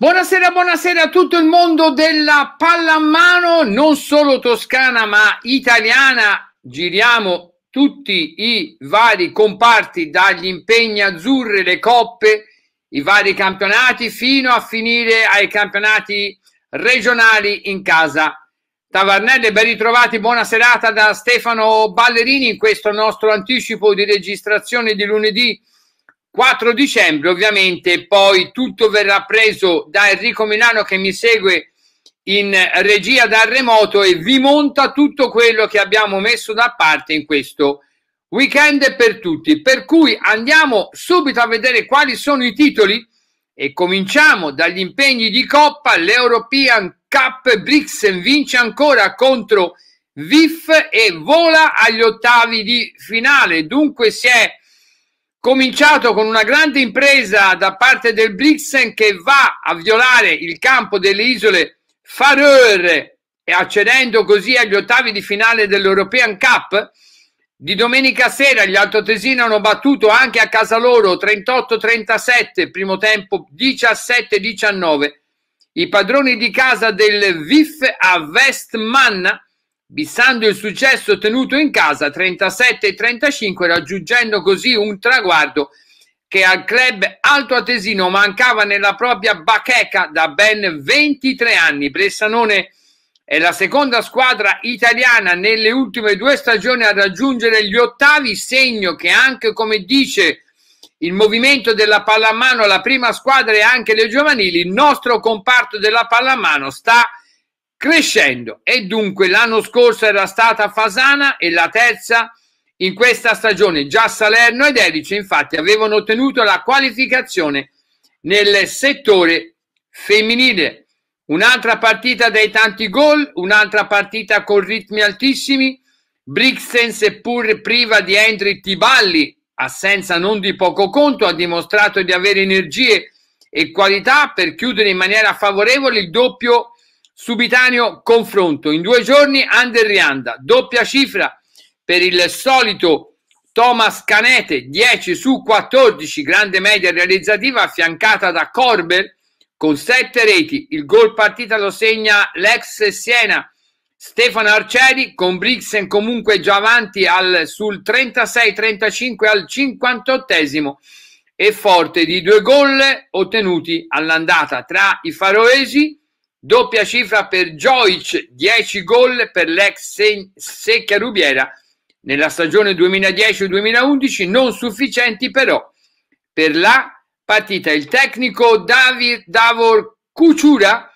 Buonasera, buonasera a tutto il mondo della pallamano, non solo toscana ma italiana. Giriamo tutti i vari comparti, dagli impegni azzurri, le coppe, i vari campionati, fino a finire ai campionati regionali in casa. Tavarnelle, ben ritrovati, buona serata da Stefano Ballerini in questo nostro anticipo di registrazione di lunedì 4 dicembre ovviamente poi tutto verrà preso da Enrico Milano che mi segue in regia dal remoto e vi monta tutto quello che abbiamo messo da parte in questo weekend per tutti. Per cui andiamo subito a vedere quali sono i titoli e cominciamo dagli impegni di Coppa. L'European Cup Brixen vince ancora contro VIF e vola agli ottavi di finale. Dunque si è cominciato con una grande impresa da parte del Brixen che va a violare il campo delle isole Faroe e accedendo così agli ottavi di finale dell'European Cup. Di domenica sera gli altotesini hanno battuto anche a casa loro 38-37, primo tempo 17-19. I padroni di casa del VIF a Westmanna bissando il successo ottenuto in casa 37 35, raggiungendo così un traguardo che al club altoatesino mancava nella propria bacheca da ben 23 anni. Bressanone è la seconda squadra italiana nelle ultime due stagioni a raggiungere gli ottavi, segno che anche come dice il movimento della pallamano la prima squadra e anche le giovanili, il nostro comparto della pallamano sta crescendo e dunque l'anno scorso era stata Fasana e la terza in questa stagione già Salerno ed Erice infatti avevano ottenuto la qualificazione nel settore femminile un'altra partita dai tanti gol un'altra partita con ritmi altissimi Brixen seppur priva di Henry Tiballi assenza non di poco conto ha dimostrato di avere energie e qualità per chiudere in maniera favorevole il doppio Subitaneo confronto in due giorni under rianda, doppia cifra per il solito Thomas Canete 10 su 14, grande media realizzativa affiancata da Corber con 7 reti. Il gol partita lo segna l'ex Siena Stefano Arcieri con Brixen comunque già avanti al, sul 36-35 al 58esimo e forte di due gol ottenuti all'andata tra i faroesi Doppia cifra per Joic, 10 gol per l'ex Rubiera nella stagione 2010-2011, non sufficienti però per la partita. Il tecnico David Davor Cuciura,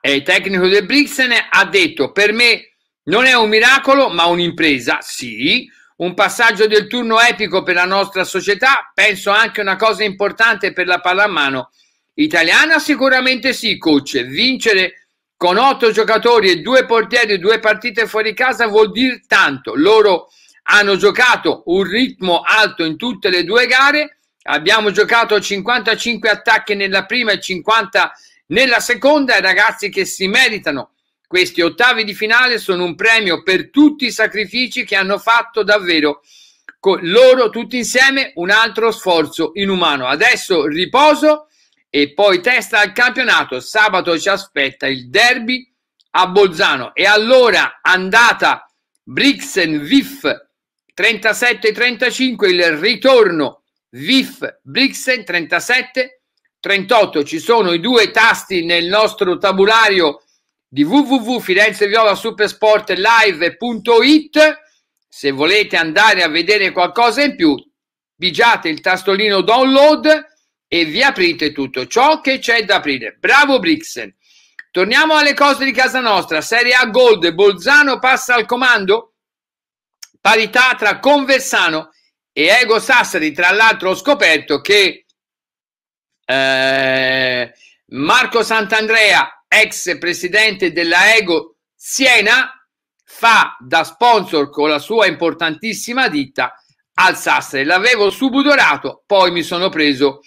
eh, il tecnico del Brixen, ha detto per me non è un miracolo ma un'impresa, sì, un passaggio del turno epico per la nostra società, penso anche una cosa importante per la pallamano. mano Italiana sicuramente sì, coach. Vincere con otto giocatori e due portieri, due partite fuori casa vuol dire tanto. Loro hanno giocato un ritmo alto in tutte le due gare. Abbiamo giocato 55 attacchi nella prima e 50 nella seconda. I ragazzi che si meritano questi ottavi di finale sono un premio per tutti i sacrifici che hanno fatto davvero loro tutti insieme un altro sforzo inumano. Adesso riposo e poi testa al campionato. Sabato ci aspetta il derby a Bolzano e allora andata Brixen Vif 37-35 il ritorno Vif Brixen 37-38 ci sono i due tasti nel nostro tabulario di www.firenzeviolasupersportlive.it se volete andare a vedere qualcosa in più pigiate il tastolino download e vi aprite tutto ciò che c'è da aprire. Bravo Brixen. Torniamo alle cose di casa nostra. Serie A Gold, Bolzano passa al comando. Parità tra Conversano e Ego Sassari. Tra l'altro ho scoperto che eh, Marco Sant'Andrea, ex presidente della Ego Siena, fa da sponsor con la sua importantissima ditta al Sassari. L'avevo subudorato, poi mi sono preso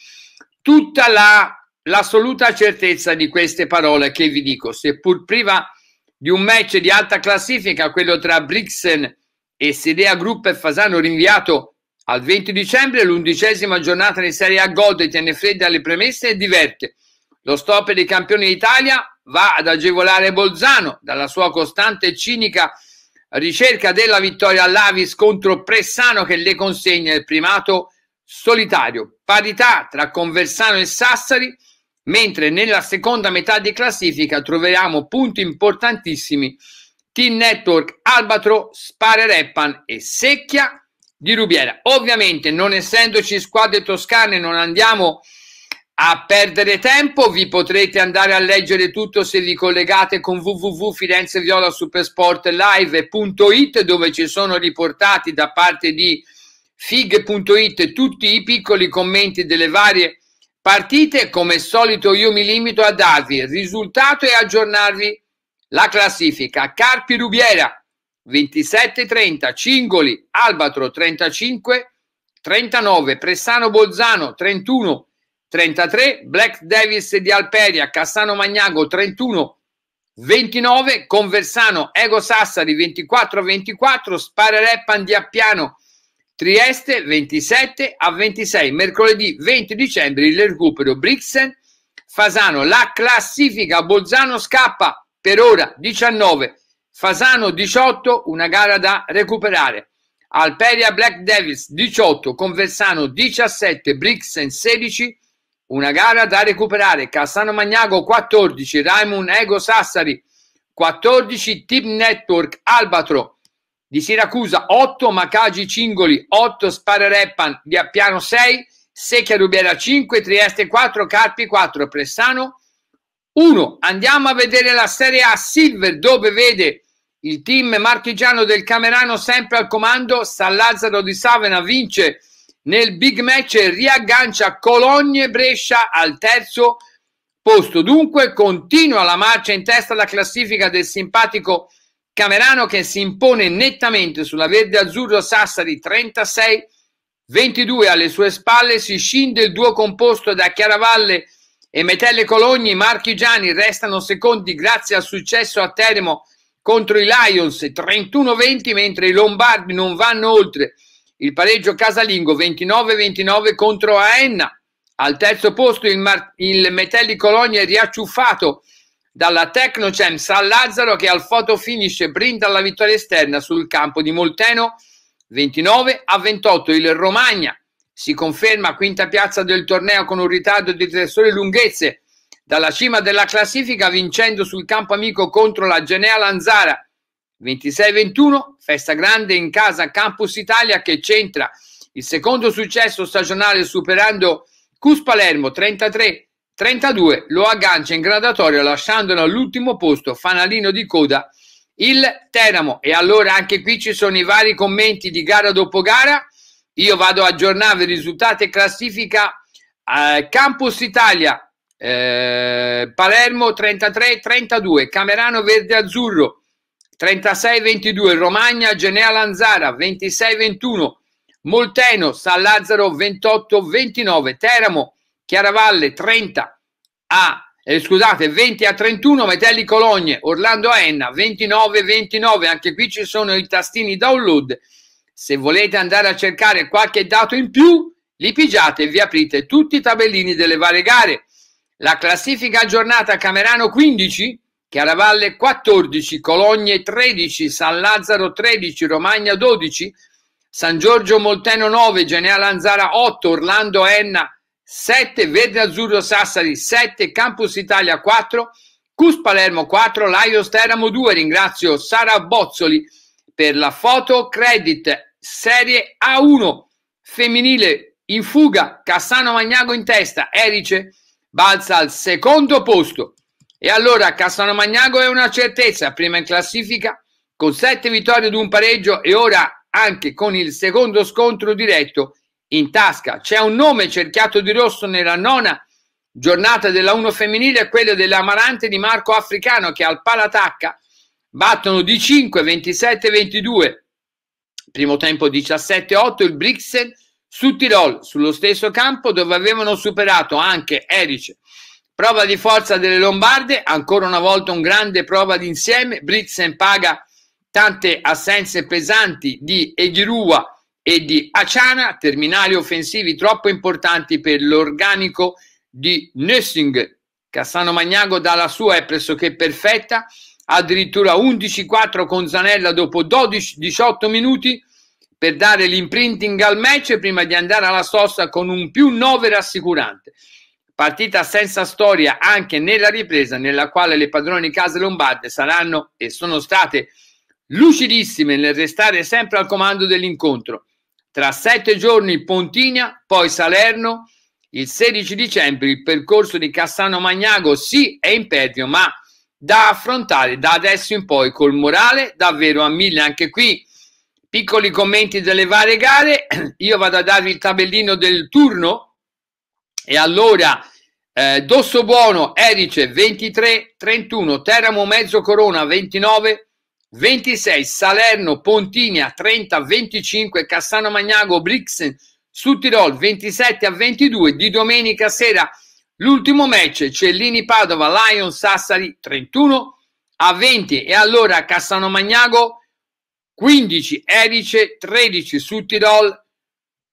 tutta la, l'assoluta certezza di queste parole che vi dico, seppur priva di un match di alta classifica, quello tra Brixen e Sedea Group e Fasano rinviato al 20 dicembre, l'undicesima giornata di Serie A gode tiene fredda alle premesse e diverte. Lo stop dei campioni d'Italia va ad agevolare Bolzano dalla sua costante e cinica ricerca della vittoria all'Avis contro Pressano che le consegna il primato solitario parità tra Conversano e Sassari, mentre nella seconda metà di classifica troviamo punti importantissimi Team Network, Albatro, Spare Reppan e Secchia di Rubiera. Ovviamente, non essendoci squadre toscane, non andiamo a perdere tempo. Vi potrete andare a leggere tutto se vi collegate con www.firenzeviolasupersportlive.it dove ci sono riportati da parte di fig.it tutti i piccoli commenti delle varie partite. Come al solito io mi limito a darvi il risultato e aggiornarvi la classifica. Carpi Rubiera 27-30, Cingoli, Albatro 35, 39, Pressano Bolzano 31, 33, Black Davis di Alperia, Cassano Magnago 31, 29, Conversano Ego Sassari 24-24, Sparereppan di Appiano Trieste 27 a 26, mercoledì 20 dicembre il recupero Brixen, Fasano, la classifica Bolzano scappa per ora 19, Fasano 18, una gara da recuperare. Alperia Black Devils 18, Conversano 17, Brixen 16, una gara da recuperare. Cassano Magnago 14, Raimon Ego Sassari 14, Team Network Albatro di Siracusa 8, Macagi Cingoli 8, Sparereppan di Appiano 6, Secchia Rubiera 5, Trieste 4, Carpi 4, Pressano 1. Andiamo a vedere la Serie A Silver dove vede il team marchigiano del Camerano sempre al comando, San Lazzaro di Savena vince nel big match e riaggancia Cologne Brescia al terzo posto. Dunque continua la marcia in testa alla classifica del simpatico Camerano che si impone nettamente sulla verde azzurro Sassari 36 22 alle sue spalle si scinde il duo composto da Chiaravalle e Metelle Cologni, marchigiani restano secondi grazie al successo a Teramo contro i Lions 31-20 mentre i Lombardi non vanno oltre il pareggio casalingo 29-29 contro Aenna al terzo posto il, Mar- il Metelli Cologni è riacciuffato dalla Tecnocem San Lazzaro che al foto finish brinda la vittoria esterna sul campo di Molteno 29 a 28 il Romagna si conferma quinta piazza del torneo con un ritardo di tre sole lunghezze dalla cima della classifica vincendo sul campo amico contro la Genea Lanzara 26-21 festa grande in casa Campus Italia che centra il secondo successo stagionale superando Cus Palermo 33 32 lo aggancia in gradatorio lasciandolo all'ultimo posto, fanalino di coda, il Teramo. E allora anche qui ci sono i vari commenti di gara dopo gara. Io vado a aggiornare risultati e classifica eh, Campus Italia, eh, Palermo 33-32, Camerano Verde Azzurro 36-22, Romagna Genea Lanzara 26-21, Molteno San Lazzaro 28-29, Teramo Chiaravalle 30 a eh, scusate 20 a 31 Metelli Cologne, Orlando Enna 29 29, anche qui ci sono i tastini download. Se volete andare a cercare qualche dato in più, li pigiate e vi aprite tutti i tabellini delle varie gare. La classifica aggiornata Camerano 15, Chiaravalle 14, Cologne 13, San Lazzaro 13, Romagna 12, San Giorgio Molteno 9, Genea Lanzara 8, Orlando Enna 7 Verde Azzurro Sassari, 7 Campus Italia, 4, Cus Palermo, 4, Laios Teramo, 2. Ringrazio Sara Bozzoli per la foto credit Serie A1 femminile in fuga, Cassano Magnago in testa, Erice balza al secondo posto. E allora Cassano Magnago è una certezza, prima in classifica con 7 vittorie ed un pareggio e ora anche con il secondo scontro diretto in tasca. C'è un nome cerchiato di rosso nella nona giornata della 1 femminile, quello dell'Amarante di Marco Africano che al Palatacca battono di 5, 27, 22. Primo tempo 17, 8 il Brixen su Tirol, sullo stesso campo dove avevano superato anche Erice. Prova di forza delle Lombarde, ancora una volta un grande prova d'insieme. Brixen paga tante assenze pesanti di Egirua, e di Aciana, terminali offensivi troppo importanti per l'organico di Nessing. Cassano Magnago dalla sua è pressoché perfetta, addirittura 11-4 con Zanella dopo 12-18 minuti per dare l'imprinting al match prima di andare alla sosta con un più 9 rassicurante. Partita senza storia anche nella ripresa nella quale le padroni case lombarde saranno e sono state lucidissime nel restare sempre al comando dell'incontro. Tra sette giorni Pontinia, poi Salerno. Il 16 dicembre il percorso di Cassano Magnago sì è impervio, ma da affrontare da adesso in poi col morale davvero a mille. Anche qui piccoli commenti delle varie gare. Io vado a darvi il tabellino del turno e allora eh, Dosso Buono, Erice 23, 31, Teramo Mezzo Corona 29, 26 Salerno, Pontinia 30 a 25, Cassano Magnago, Brixen, su Tirol 27 a 22 di domenica sera. L'ultimo match Cellini Padova, Lion Sassari 31 a 20 e allora Cassano Magnago 15 Erice, 13 su Tirol,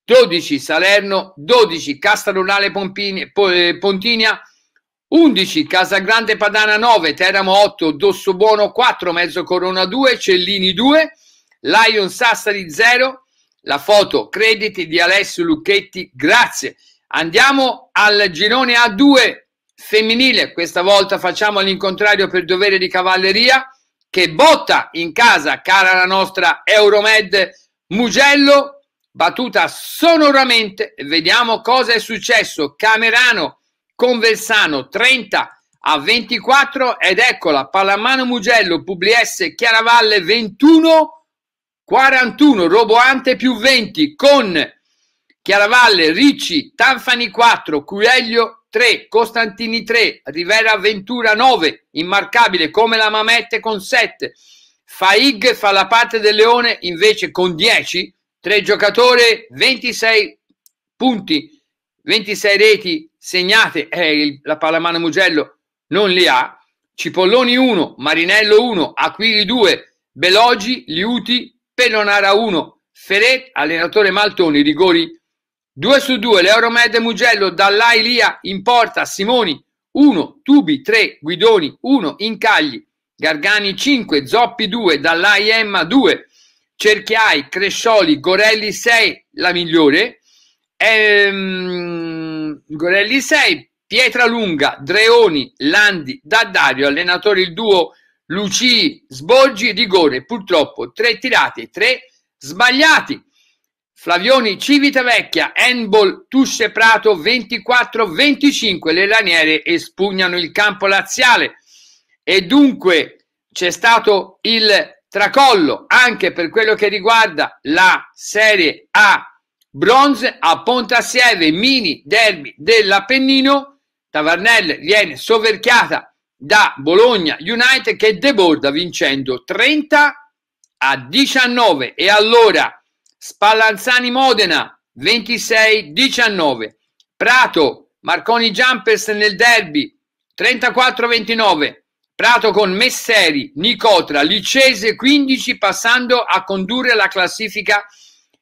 12 Salerno, 12 Castarurale eh, Pontinia, 11 Casagrande Padana 9, Teramo 8, Dosso Buono 4, Mezzo Corona 2, Cellini 2, Lion Sassari 0. La foto crediti di Alessio Lucchetti, grazie. Andiamo al girone A2 femminile, questa volta facciamo l'incontrario per dovere di cavalleria che botta in casa, cara la nostra Euromed Mugello, battuta sonoramente. Vediamo cosa è successo. Camerano Conversano 30 a 24 ed eccola Pallamano Mugello, Publiese Chiaravalle 21 41, Roboante più 20 con Chiaravalle, Ricci, Tanfani 4, Cueglio 3, Costantini 3, Rivera Ventura 9, immarcabile come la Mamette con 7, Faig fa la parte del Leone invece con 10, 3 giocatori, 26 punti, 26 reti segnate, eh, la Pallamano Mugello non li ha, Cipolloni 1, Marinello 1, Aquili 2, Belogi, Liuti, Pellonara 1, Ferret, allenatore Maltoni, rigori 2 su 2, l'Euromed Mugello, Dallai Lia in porta, Simoni 1, Tubi 3, Guidoni 1, Incagli, Gargani 5, Zoppi 2, Dall'Ai Emma 2, Cerchiai, Crescioli, Gorelli 6, la migliore, Ehm, Gorelli 6, Pietralunga, Dreoni, Landi, Daddario, allenatore il duo Luci, Sboggi, rigore, purtroppo tre tirati e tre sbagliati. Flavioni, Civitavecchia, Handball, Tusce Prato 24-25, le laniere espugnano il campo laziale e dunque c'è stato il tracollo anche per quello che riguarda la Serie A Bronze a Pontassieve, mini derby dell'Appennino. Tavarnelle viene soverchiata da Bologna United che deborda vincendo 30 a 19 e allora Spallanzani Modena 26-19, Prato Marconi Jumpers nel derby 34-29, Prato con Messeri, Nicotra, Licese 15 passando a condurre la classifica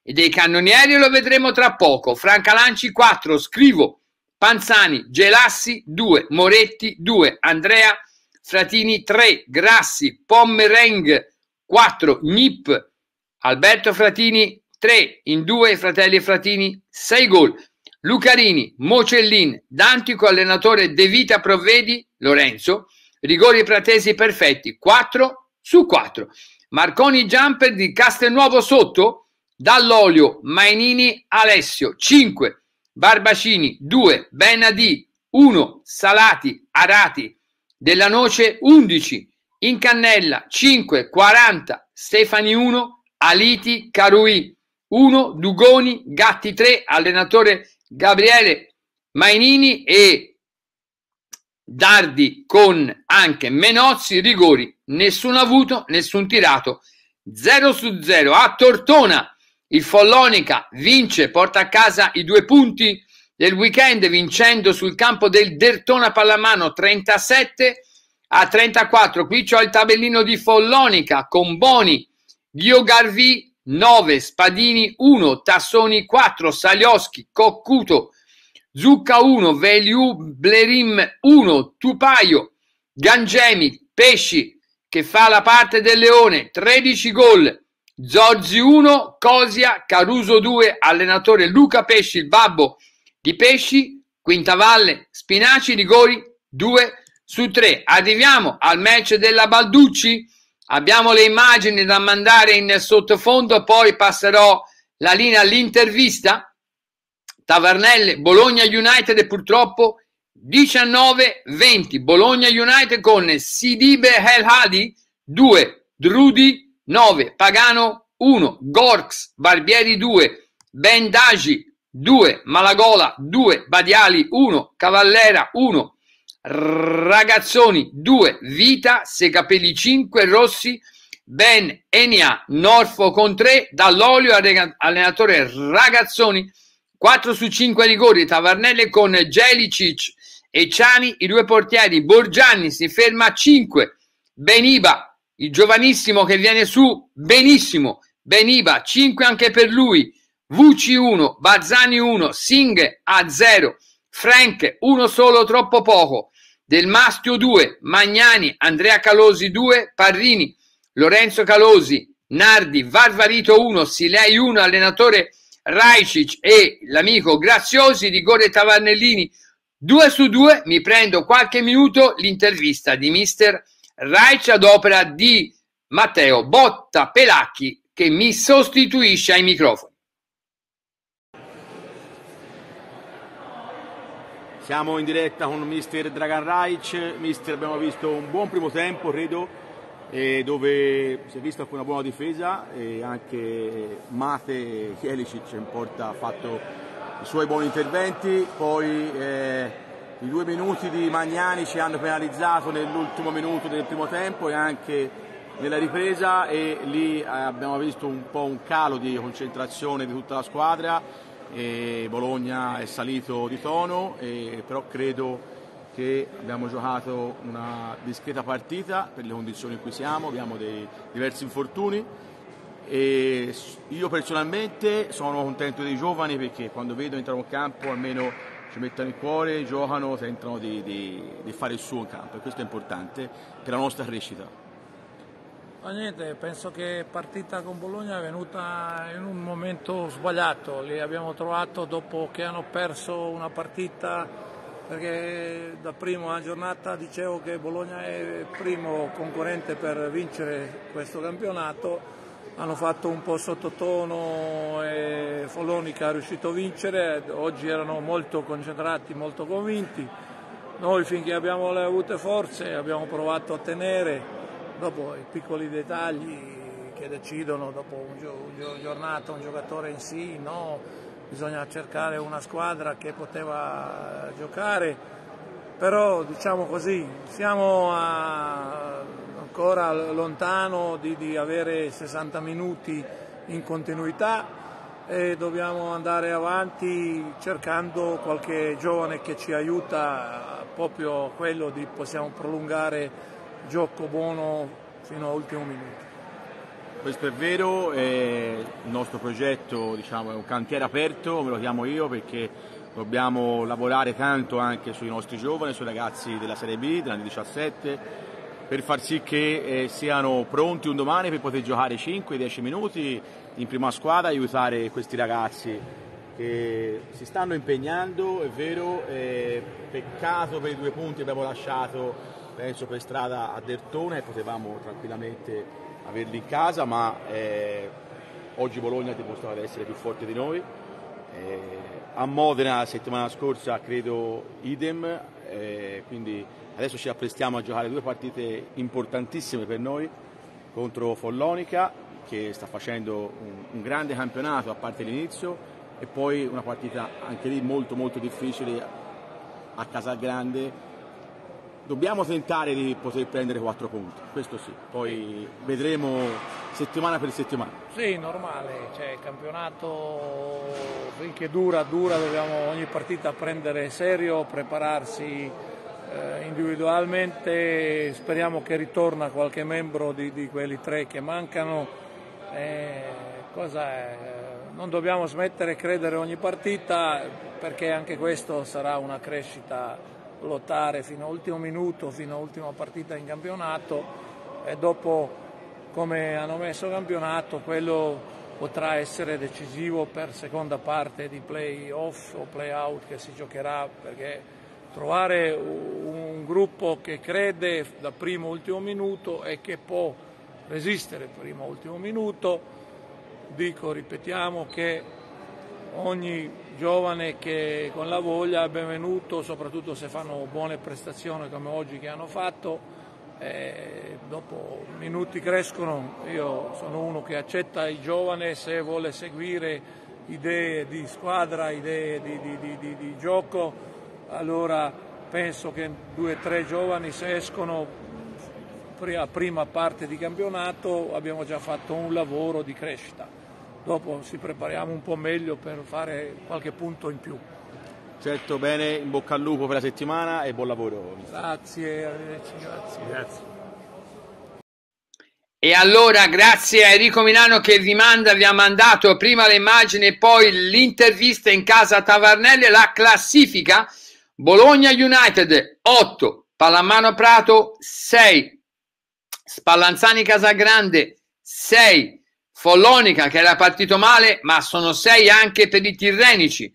e dei cannonieri lo vedremo tra poco. Franca Lanci 4, scrivo. Panzani, Gelassi 2, Moretti 2, Andrea Fratini 3, Grassi, Pommereng 4, Nip, Alberto Fratini 3, in 2 fratelli e Fratini 6 gol. Lucarini, Mocellin, Dantico allenatore De Vita Provvedi, Lorenzo, rigori pratesi perfetti 4 su 4. Marconi jumper di Castelnuovo sotto Dall'Olio, Mainini, Alessio 5, Barbacini 2, Benadì 1, Salati, Arati, Della Noce 11, Incannella 5, 40, Stefani 1, Aliti, Carui 1, Dugoni, Gatti 3, allenatore Gabriele Mainini e Dardi con anche Menozzi, rigori, nessuno avuto, nessun tirato, 0 su 0 a Tortona il Follonica vince, porta a casa i due punti del weekend vincendo sul campo del Dertona Pallamano 37 a 34. Qui c'è il tabellino di Follonica con Boni, Dio Garvi 9, Spadini 1, Tassoni 4, Salioschi, Coccuto, Zucca 1, Veliu Blerim 1, Tupaio, Gangemi, Pesci che fa la parte del Leone, 13 gol, Zorzi 1, Cosia, Caruso 2, allenatore Luca Pesci, il babbo di Pesci, Quinta Valle, Spinaci, rigori 2 su 3. Arriviamo al match della Balducci, abbiamo le immagini da mandare in sottofondo, poi passerò la linea all'intervista. Tavernelle, Bologna United purtroppo 19-20, Bologna United con Sidibe El Hadi 2, Drudi 9, Pagano, 1, Gorx, Barbieri, due Bendagi, 2, Malagola, 2, Badiali, 1, Cavallera, 1, Ragazzoni, 2, Vita, Secapelli, 5, Rossi, Ben Enia, Norfo con 3, dall'olio allenatore Ragazzoni, 4 su 5 rigori, Tavarnelle con Gelicic e Ciani, i due portieri, Borgianni si ferma a 5, Beniba il giovanissimo che viene su, benissimo, Beniba 5 anche per lui, Vuci 1, Bazzani 1, Singh a 0, Frank 1 solo troppo poco, Del Mastio 2, Magnani, Andrea Calosi 2, Parrini, Lorenzo Calosi, Nardi, Varvarito 1, Silei 1, allenatore Raicic e l'amico Graziosi, di Gore Tavannellini 2 su 2, mi prendo qualche minuto l'intervista di mister Raich ad opera di Matteo Botta Pelacchi che mi sostituisce ai microfoni. Siamo in diretta con mister Dragan Raich. mister abbiamo visto un buon primo tempo credo, dove si è vista anche una buona difesa e anche Mate Kielicic in porta ha fatto i suoi buoni interventi, poi eh, i due minuti di Magnani ci hanno penalizzato nell'ultimo minuto del primo tempo e anche nella ripresa e lì eh, abbiamo visto un po' un calo di concentrazione di tutta la squadra e Bologna è salito di tono e, però credo che abbiamo giocato una discreta partita per le condizioni in cui siamo, abbiamo dei diversi infortuni e io personalmente sono contento dei giovani perché quando vedo entrare in campo almeno ci mettono il cuore, giocano, tentano di, di, di fare il suo in campo e questo è importante per la nostra crescita. Ma niente, penso che partita con Bologna è venuta in un momento sbagliato, li abbiamo trovato dopo che hanno perso una partita perché da prima giornata dicevo che Bologna è il primo concorrente per vincere questo campionato hanno fatto un po' sottotono e Follonica è riuscito a vincere, oggi erano molto concentrati, molto convinti. Noi finché abbiamo le avute forze abbiamo provato a tenere, dopo i piccoli dettagli che decidono dopo un gio- un giornata, un giocatore in sì, no, bisogna cercare una squadra che poteva giocare, però diciamo così, siamo a ancora lontano di, di avere 60 minuti in continuità e dobbiamo andare avanti cercando qualche giovane che ci aiuta proprio a quello di possiamo prolungare gioco buono fino all'ultimo minuto. Questo è vero, eh, il nostro progetto diciamo, è un cantiere aperto, me lo chiamo io perché dobbiamo lavorare tanto anche sui nostri giovani, sui ragazzi della Serie B, della 17 per far sì che eh, siano pronti un domani per poter giocare 5-10 minuti in prima squadra, aiutare questi ragazzi che si stanno impegnando, è vero, eh, peccato per i due punti che abbiamo lasciato penso per strada a Dertone, potevamo tranquillamente averli in casa, ma eh, oggi Bologna ha dimostrato di essere più forte di noi. Eh, a Modena la settimana scorsa credo idem, eh, quindi Adesso ci apprestiamo a giocare due partite importantissime per noi contro Follonica che sta facendo un, un grande campionato a parte l'inizio e poi una partita anche lì molto molto difficile a Casalgrande. Dobbiamo tentare di poter prendere quattro punti, questo sì, poi vedremo settimana per settimana. Sì, normale, cioè il campionato finché dura, dura, dobbiamo ogni partita prendere serio, prepararsi eh, individualmente speriamo che ritorna qualche membro di, di quelli tre che mancano. Eh, non dobbiamo smettere di credere ogni partita perché anche questo sarà una crescita lottare fino all'ultimo minuto, fino all'ultima partita in campionato e dopo come hanno messo campionato quello potrà essere decisivo per seconda parte di play off o play out che si giocherà perché trovare un gruppo che crede da primo ultimo minuto e che può resistere primo ultimo minuto. Dico, ripetiamo che ogni giovane che con la voglia è benvenuto, soprattutto se fanno buone prestazioni come oggi che hanno fatto. E dopo minuti crescono, io sono uno che accetta i giovani se vuole seguire idee di squadra, idee di, di, di, di gioco allora penso che due o tre giovani se escono a prima parte di campionato abbiamo già fatto un lavoro di crescita. Dopo ci prepariamo un po' meglio per fare qualche punto in più. Certo, bene, in bocca al lupo per la settimana e buon lavoro. Grazie, grazie. grazie. E allora grazie a Enrico Milano che vi manda, vi ha mandato prima le immagini e poi l'intervista in casa Tavarnelli, la classifica Bologna United 8, Pallamano Prato 6, Spallanzani Casagrande 6, Follonica che era partito male ma sono 6 anche per i Tirrenici,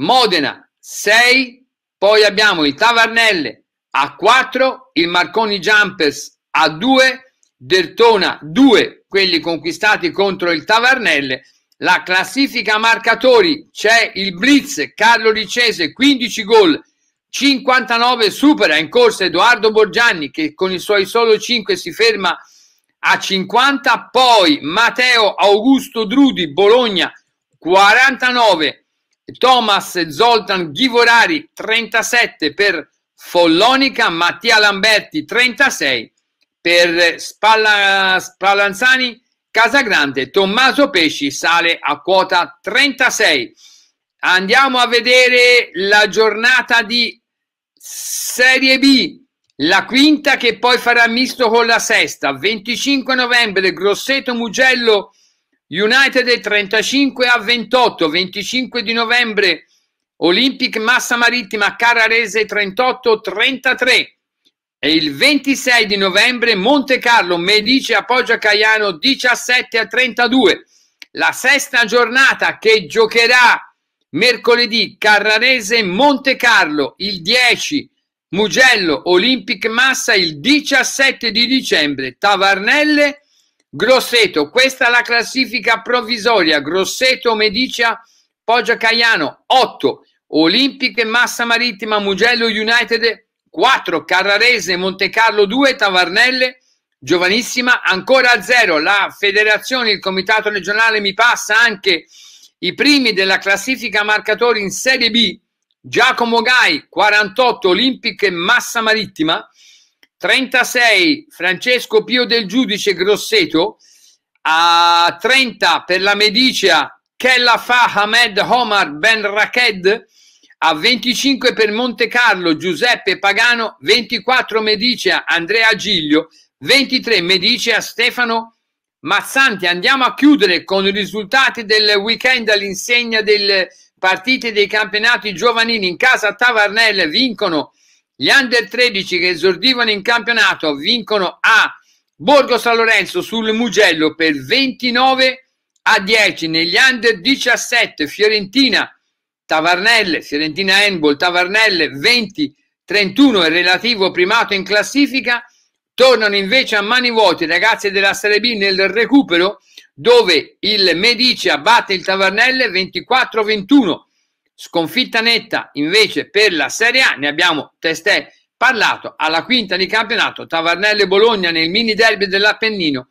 Modena 6, poi abbiamo il Tavarnelle a 4, il Marconi Jumpers a 2, Dertona 2, quelli conquistati contro il Tavarnelle. La classifica marcatori c'è il Blitz, Carlo Ricese 15 gol, 59 supera in corsa Edoardo Borgianni che con i suoi solo 5 si ferma a 50, poi Matteo Augusto Drudi Bologna 49, Thomas Zoltan Ghivorari 37 per Follonica, Mattia Lamberti 36 per Spalla, Spallanzani Casa Grande, Tommaso Pesci sale a quota 36. Andiamo a vedere la giornata di Serie B, la quinta che poi farà misto con la sesta. 25 novembre Grosseto Mugello United 35 a 28, 25 di novembre Olympic Massa Marittima Cararese 38 33. E il 26 di novembre Monte Carlo Medice appoggia Caiano 17 a 32. La sesta giornata che giocherà mercoledì Carrarese Monte Carlo il 10 Mugello Olympic Massa il 17 di dicembre Tavarnelle Grosseto. Questa è la classifica provvisoria. Grosseto Medicea Poggia Caiano 8 Olimpiche Massa Marittima Mugello United 4 Carrarese, Montecarlo 2, Tavarnelle, giovanissima, ancora a 0. La federazione, il comitato regionale mi passa anche i primi della classifica marcatori in Serie B. Giacomo Gai 48 Olimpiche Massa Marittima, 36 Francesco Pio del Giudice Grosseto, a 30 per la Medicia Kella Fa Hamed Omar Ben Raked, a 25 per Monte Carlo Giuseppe Pagano, 24 Medicea Andrea Giglio, 23 Medicea Stefano Mazzanti. Andiamo a chiudere con i risultati del weekend all'insegna delle partite dei campionati giovanili in casa Tavarnelle. vincono gli under 13 che esordivano in campionato, vincono a Borgo San Lorenzo sul Mugello per 29 a 10 negli under 17 Fiorentina Tavarnelle, Fiorentina Handball, Tavarnelle 20 31 e relativo primato in classifica, tornano invece a mani vuote i ragazzi della Serie B nel recupero dove il Medicia batte il Tavarnelle 24-21. Sconfitta netta invece per la Serie A, ne abbiamo testè parlato alla quinta di campionato tavarnelle Bologna nel mini derby dell'Appennino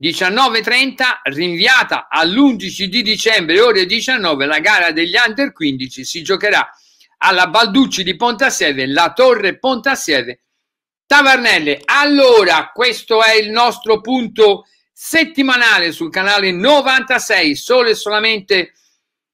19.30 rinviata all'11 di dicembre ore 19 la gara degli under 15 si giocherà alla Balducci di Pontassieve, la Torre Pontassieve Tavernelle. Allora, questo è il nostro punto settimanale sul canale 96, solo e solamente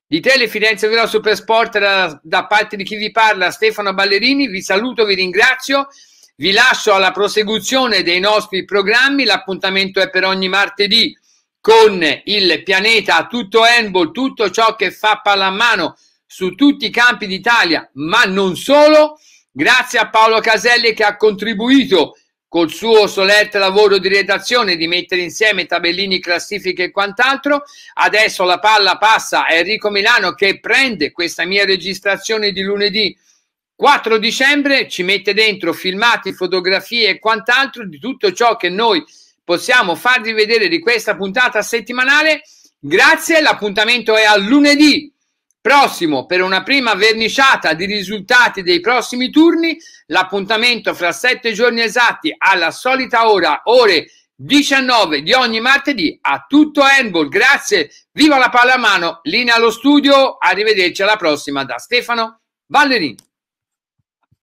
di Tele Firenze Vero Supersport da, da parte di chi vi parla, Stefano Ballerini. Vi saluto, vi ringrazio. Vi lascio alla prosecuzione dei nostri programmi. L'appuntamento è per ogni martedì con il pianeta tutto handball, tutto ciò che fa pallamano su tutti i campi d'Italia, ma non solo. Grazie a Paolo Caselli che ha contribuito col suo solerte lavoro di redazione di mettere insieme tabellini, classifiche e quant'altro. Adesso la palla passa a Enrico Milano che prende questa mia registrazione di lunedì 4 dicembre ci mette dentro filmati, fotografie e quant'altro di tutto ciò che noi possiamo farvi vedere di questa puntata settimanale. Grazie, l'appuntamento è a lunedì prossimo per una prima verniciata di risultati dei prossimi turni. L'appuntamento fra sette giorni esatti alla solita ora, ore 19 di ogni martedì a tutto Handball. Grazie, viva la palla a mano, linea allo studio, arrivederci alla prossima da Stefano Vallerini.